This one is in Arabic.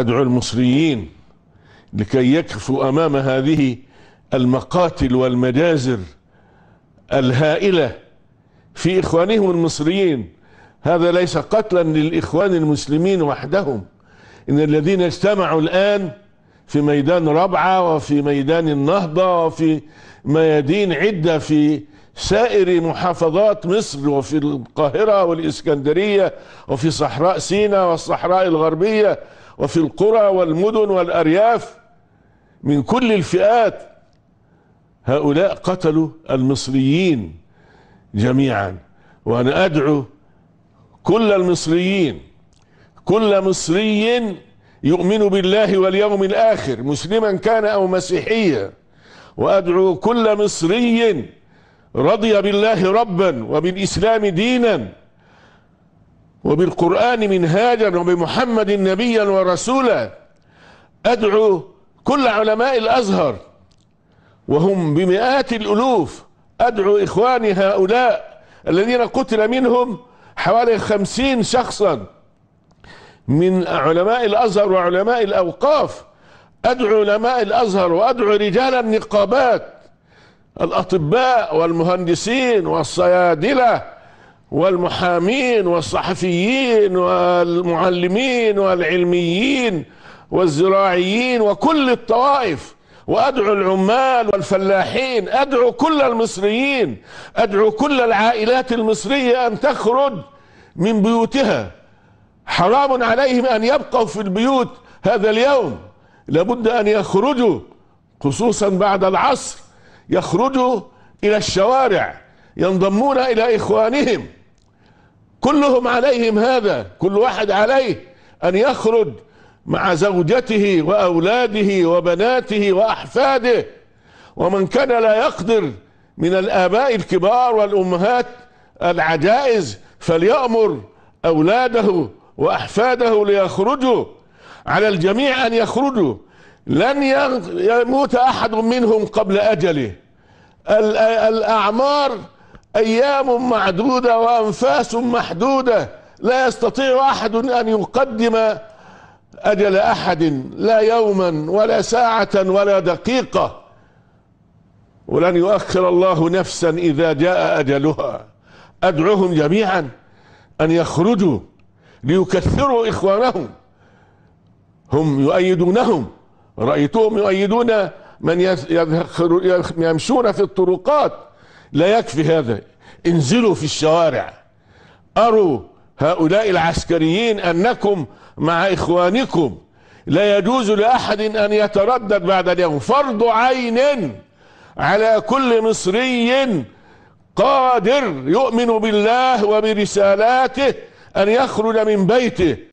أدعو المصريين لكي يكفوا أمام هذه المقاتل والمجازر الهائلة في إخوانهم المصريين هذا ليس قتلا للإخوان المسلمين وحدهم إن الذين اجتمعوا الآن في ميدان ربعة وفي ميدان النهضة وفي ميادين عدة في سائر محافظات مصر وفي القاهرة والإسكندرية وفي صحراء سيناء والصحراء الغربية وفي القرى والمدن والأرياف من كل الفئات هؤلاء قتلوا المصريين جميعا وأنا أدعو كل المصريين كل مصري يؤمن بالله واليوم الآخر مسلما كان أو مسيحيا وأدعو كل مصري رضي بالله ربا وبالإسلام دينا وبالقرآن منهاجا وبمحمد نبيا ورسولا أدعو كل علماء الأزهر وهم بمئات الألوف أدعو إخواني هؤلاء الذين قتل منهم حوالي خمسين شخصا من علماء الأزهر وعلماء الأوقاف أدعو علماء الأزهر وأدعو رجال النقابات الأطباء والمهندسين والصيادلة والمحامين والصحفيين والمعلمين والعلميين والزراعيين وكل الطوائف وادعو العمال والفلاحين ادعو كل المصريين ادعو كل العائلات المصريه ان تخرج من بيوتها حرام عليهم ان يبقوا في البيوت هذا اليوم لابد ان يخرجوا خصوصا بعد العصر يخرجوا إلى الشوارع ينضمون إلى إخوانهم كلهم عليهم هذا كل واحد عليه أن يخرج مع زوجته وأولاده وبناته وأحفاده ومن كان لا يقدر من الآباء الكبار والأمهات العجائز فليأمر أولاده وأحفاده ليخرجوا على الجميع أن يخرجوا لن يموت احد منهم قبل اجله الاعمار ايام معدوده وانفاس محدوده لا يستطيع احد ان يقدم اجل احد لا يوما ولا ساعه ولا دقيقه ولن يؤخر الله نفسا اذا جاء اجلها ادعوهم جميعا ان يخرجوا ليكثروا اخوانهم هم يؤيدونهم رأيتهم يؤيدون من يمشون في الطرقات لا يكفي هذا انزلوا في الشوارع أروا هؤلاء العسكريين أنكم مع إخوانكم لا يجوز لأحد أن يتردد بعد اليوم فرض عين على كل مصري قادر يؤمن بالله وبرسالاته أن يخرج من بيته